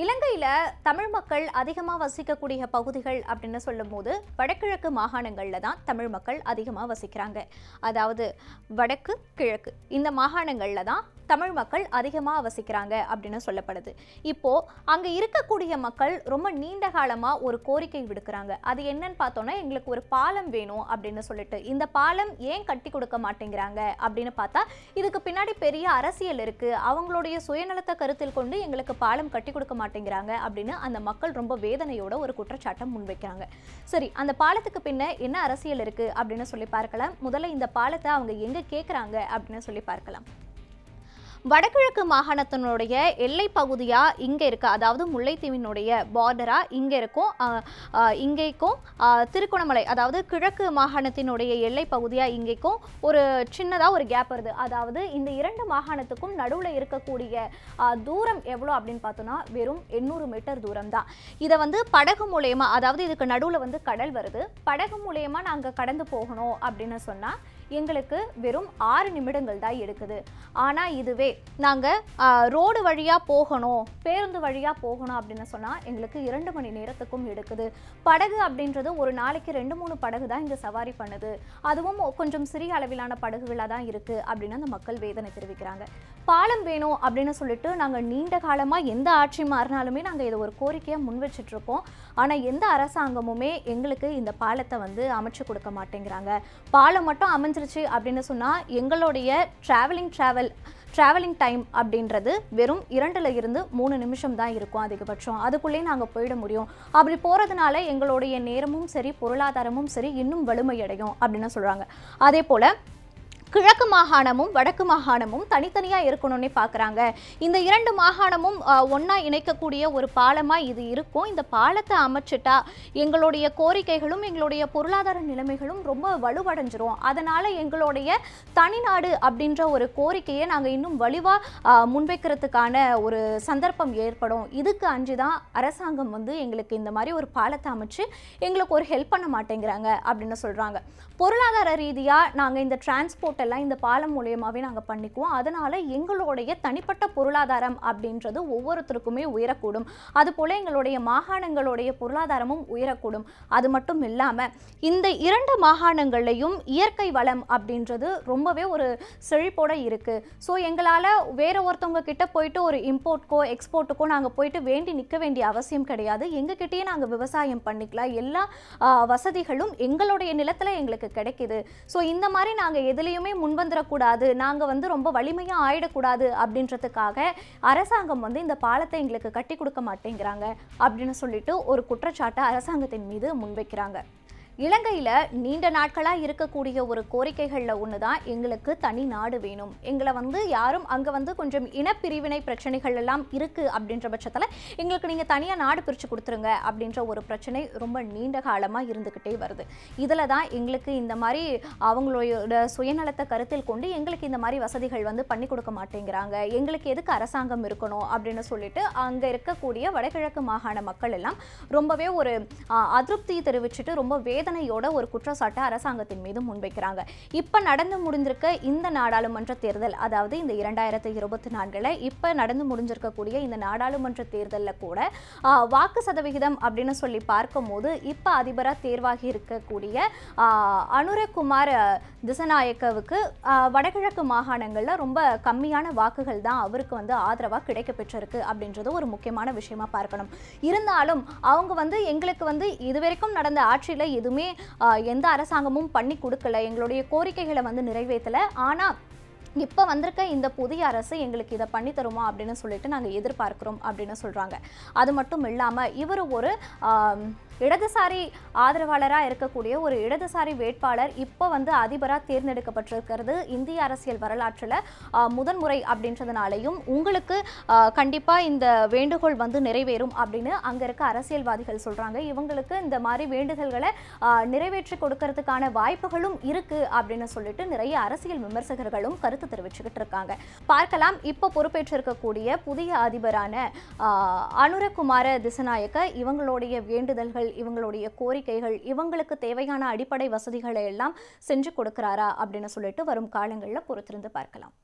இலங்கையில் தமிழ் மக்கள் அதிகமாக வசிக்கக்கூடிய பகுதிகள் அப்படின்னு சொல்லும்போது வடகிழக்கு மாகாணங்களில் தான் தமிழ் மக்கள் அதிகமாக வசிக்கிறாங்க அதாவது வடக்கு கிழக்கு இந்த மாகாணங்களில் தான் தமிழ் மக்கள் அதிகமாக வசிக்கிறாங்க அப்படின்னு சொல்லப்படுது இப்போது அங்கே இருக்கக்கூடிய மக்கள் ரொம்ப நீண்ட காலமாக ஒரு கோரிக்கை விடுக்கிறாங்க அது என்னன்னு பார்த்தோன்னா எங்களுக்கு ஒரு பாலம் வேணும் அப்படின்னு சொல்லிட்டு இந்த பாலம் ஏன் கட்டி கொடுக்க மாட்டேங்கிறாங்க அப்படின்னு பார்த்தா இதுக்கு பின்னாடி பெரிய அரசியல் இருக்குது அவங்களுடைய சுயநலத்தை கருத்தில் கொண்டு எங்களுக்கு பாலம் கட்டி கொடுக்க மாட்டேங்கிறாங்க அப்படின்னு அந்த மக்கள் ரொம்ப வேதனையோட ஒரு குற்றச்சாட்டை முன்வைக்கிறாங்க சரி அந்த பாலத்துக்கு பின்ன என்ன அரசியல் இருக்குது அப்படின்னு சொல்லி பார்க்கலாம் முதல்ல இந்த பாலத்தை அவங்க எங்கே கேட்குறாங்க அப்படின்னு சொல்லி பார்க்கலாம் வடகிழக்கு மாகாணத்தினுடைய எல்லை பகுதியாக இங்கே இருக்கு அதாவது முல்லைத்தீவினுடைய பார்டராக இங்கே இருக்கும் இங்கேக்கும் திருக்குணமலை அதாவது கிழக்கு மாகாணத்தினுடைய எல்லை பகுதியாக இங்கேக்கும் ஒரு சின்னதாக ஒரு கேப் வருது அதாவது இந்த இரண்டு மாகாணத்துக்கும் நடுவில் இருக்கக்கூடிய தூரம் எவ்வளோ அப்படின்னு பார்த்தோன்னா வெறும் எண்ணூறு மீட்டர் தூரம் தான் இதை வந்து படகு மூலயமா அதாவது இதுக்கு நடுவில் வந்து கடல் வருது படகு மூலயமா நாங்கள் கடந்து போகணும் அப்படின்னு சொன்னால் எங்களுக்கு வெறும் ஆறு நிமிடங்கள் தான் எடுக்குது ஆனால் இதுவே நாங்கள் ரோடு வழியாக போகணும் பேருந்து வழியாக போகணும் அப்படின்னு சொன்னால் எங்களுக்கு இரண்டு மணி நேரத்துக்கும் எடுக்குது படகு அப்படின்றது ஒரு நாளைக்கு ரெண்டு மூணு படகு தான் இங்கே சவாரி பண்ணுது அதுவும் கொஞ்சம் சிறிய அளவிலான படகுகளாக தான் இருக்குது அப்படின்னு அந்த மக்கள் வேதனை தெரிவிக்கிறாங்க பாலம் வேணும் அப்படின்னு சொல்லிட்டு நாங்கள் நீண்ட காலமாக எந்த ஆட்சி மாறினாலுமே நாங்கள் இதை ஒரு கோரிக்கையாக முன் வச்சிட்ருக்கோம் ஆனால் எந்த அரசாங்கமுமே எங்களுக்கு இந்த பாலத்தை வந்து அமைச்சு கொடுக்க மாட்டேங்கிறாங்க பாலம் மட்டும் அமைஞ்சு கிடைச்சிருச்சு அப்படின்னு சொன்னால் எங்களுடைய ட்ராவலிங் ட்ராவல் ட்ராவலிங் டைம் அப்படின்றது வெறும் இரண்டில் இருந்து மூணு நிமிஷம் தான் இருக்கும் அதிகபட்சம் அதுக்குள்ளேயே நாங்கள் போயிட முடியும் அப்படி போகிறதுனால எங்களுடைய நேரமும் சரி பொருளாதாரமும் சரி இன்னும் வலிமையடையும் அப்படின்னு சொல்கிறாங்க அதே போல் கிழக்கு மாகாணமும் வடக்கு மாகாணமும் தனித்தனியாக இருக்கணும்னு பார்க்குறாங்க இந்த இரண்டு மாகாணமும் ஒன்றா இணைக்கக்கூடிய ஒரு பாலமாக இது இருக்கும் இந்த பாலத்தை அமைச்சிட்டா எங்களுடைய கோரிக்கைகளும் எங்களுடைய பொருளாதார நிலைமைகளும் ரொம்ப வலுவடைஞ்சிரும் அதனால் எங்களுடைய தனிநாடு அப்படின்ற ஒரு கோரிக்கையை நாங்கள் இன்னும் வலுவாக முன்வைக்கிறதுக்கான ஒரு சந்தர்ப்பம் ஏற்படும் இதுக்கு அஞ்சு தான் அரசாங்கம் வந்து எங்களுக்கு இந்த மாதிரி ஒரு பாலத்தை அமைச்சு எங்களுக்கு ஒரு ஹெல்ப் பண்ண மாட்டேங்கிறாங்க அப்படின்னு சொல்கிறாங்க பொருளாதார ரீதியாக நாங்கள் இந்த டிரான்ஸ்போர்ட் எல்லாம் இந்த பாலம் மூலயமாவே நாங்கள் பண்ணிக்குவோம் அதனால் எங்களுடைய தனிப்பட்ட பொருளாதாரம் அப்படின்றது ஒவ்வொருத்தருக்குமே உயரக்கூடும் அதுபோல் எங்களுடைய மாகாணங்களுடைய பொருளாதாரமும் உயரக்கூடும் அது மட்டும் இல்லாமல் இந்த இரண்டு மாகாணங்கள்லையும் இயற்கை வளம் அப்படின்றது ரொம்பவே ஒரு செழிப்போடு இருக்குது ஸோ எங்களால் வேறு ஒருத்தவங்க கிட்ட போயிட்டு ஒரு இம்போர்ட்க்கோ எக்ஸ்போர்ட்டுக்கோ நாங்கள் போயிட்டு வேண்டி நிற்க வேண்டிய அவசியம் கிடையாது எங்ககிட்டயே நாங்கள் விவசாயம் பண்ணிக்கலாம் எல்லா வசதிகளும் எங்களுடைய நிலத்தில் எங்களுக்கு கிடைக்கிது ஸோ இந்த மாதிரி நாங்கள் எதுலேயுமே யாருமே முன்வந்துடக்கூடாது நாங்கள் வந்து ரொம்ப வலிமையாக ஆயிடக்கூடாது அப்படின்றதுக்காக அரசாங்கம் வந்து இந்த பாலத்தை எங்களுக்கு கட்டி கொடுக்க மாட்டேங்கிறாங்க அப்படின்னு சொல்லிட்டு ஒரு குற்றச்சாட்டை அரசாங்கத்தின் மீது முன்வைக்கிறாங்க இலங்கையில் நீண்ட நாட்களாக இருக்கக்கூடிய ஒரு கோரிக்கைகளில் ஒன்று தான் எங்களுக்கு தனி நாடு வேணும் எங்களை வந்து யாரும் அங்கே வந்து கொஞ்சம் இனப்பிரிவினை பிரச்சனைகள் எல்லாம் இருக்குது அப்படின்ற பட்சத்தில் எங்களுக்கு நீங்கள் தனியாக நாடு பிரித்து கொடுத்துருங்க அப்படின்ற ஒரு பிரச்சனை ரொம்ப நீண்ட காலமாக இருந்துக்கிட்டே வருது இதில் தான் எங்களுக்கு இந்த மாதிரி அவங்களோட சுயநலத்தை கருத்தில் கொண்டு எங்களுக்கு இந்த மாதிரி வசதிகள் வந்து பண்ணி கொடுக்க மாட்டேங்கிறாங்க எங்களுக்கு எதுக்கு அரசாங்கம் இருக்கணும் அப்படின்னு சொல்லிட்டு அங்கே இருக்கக்கூடிய வடகிழக்கு மாகாண மக்கள் எல்லாம் ரொம்பவே ஒரு அதிருப்தியை தெரிவிச்சுட்டு ரொம்ப வேதனை வேதனையோட ஒரு குற்றச்சாட்டை அரசாங்கத்தின் மீது முன்வைக்கிறாங்க இப்ப நடந்து முடிஞ்சிருக்க இந்த நாடாளுமன்ற தேர்தல் அதாவது இந்த இரண்டாயிரத்தி இருபத்தி நான்கில் இப்போ நடந்து முடிஞ்சிருக்கக்கூடிய இந்த நாடாளுமன்ற தேர்தலில் கூட வாக்கு சதவிகிதம் அப்படின்னு சொல்லி பார்க்கும்போது இப்போ அதிபராக தேர்வாகி இருக்கக்கூடிய அனுரகுமார் திசநாயக்கவுக்கு வடகிழக்கு மாகாணங்களில் ரொம்ப கம்மியான வாக்குகள் தான் அவருக்கு வந்து ஆதரவாக கிடைக்க பெற்றிருக்கு அப்படின்றது ஒரு முக்கியமான விஷயமா பார்க்கணும் இருந்தாலும் அவங்க வந்து எங்களுக்கு வந்து இதுவரைக்கும் நடந்த ஆட்சியில் இது எதுவுமே எந்த அரசாங்கமும் பண்ணி கொடுக்கல எங்களுடைய கோரிக்கைகளை வந்து நிறைவேற்றலை ஆனால் இப்போ வந்திருக்க இந்த புதிய அரசு எங்களுக்கு இதை பண்ணி தருமா அப்படின்னு சொல்லிட்டு நாங்கள் எதிர்பார்க்குறோம் அப்படின்னு சொல்கிறாங்க அது மட்டும் இல்லாமல் இவர் ஒரு இடதுசாரி ஆதரவாளராக இருக்கக்கூடிய ஒரு இடதுசாரி வேட்பாளர் இப்போ வந்து அதிபராக தேர்ந்தெடுக்கப்பட்டிருக்கிறது இந்திய அரசியல் வரலாற்றில் முதன்முறை அப்படின்றதுனாலையும் உங்களுக்கு கண்டிப்பாக இந்த வேண்டுகோள் வந்து நிறைவேறும் அப்படின்னு அங்கே இருக்க அரசியல்வாதிகள் சொல்கிறாங்க இவங்களுக்கு இந்த மாதிரி வேண்டுதல்களை நிறைவேற்றி கொடுக்கறதுக்கான வாய்ப்புகளும் இருக்குது அப்படின்னு சொல்லிட்டு நிறைய அரசியல் விமர்சகர்களும் கருத்து தெரிவிச்சுக்கிட்டு இருக்காங்க பார்க்கலாம் இப்போ பொறுப்பேற்றிருக்கக்கூடிய புதிய அதிபரான அனுரகுமார திசநாயக்க இவங்களுடைய வேண்டுதல்கள் தேவைகள் இவங்களுடைய கோரிக்கைகள் இவங்களுக்கு தேவையான அடிப்படை வசதிகளை எல்லாம் செஞ்சு கொடுக்குறாரா அப்படின்னு சொல்லிட்டு வரும் காலங்களில் பொறுத்திருந்து பார்க்கலாம்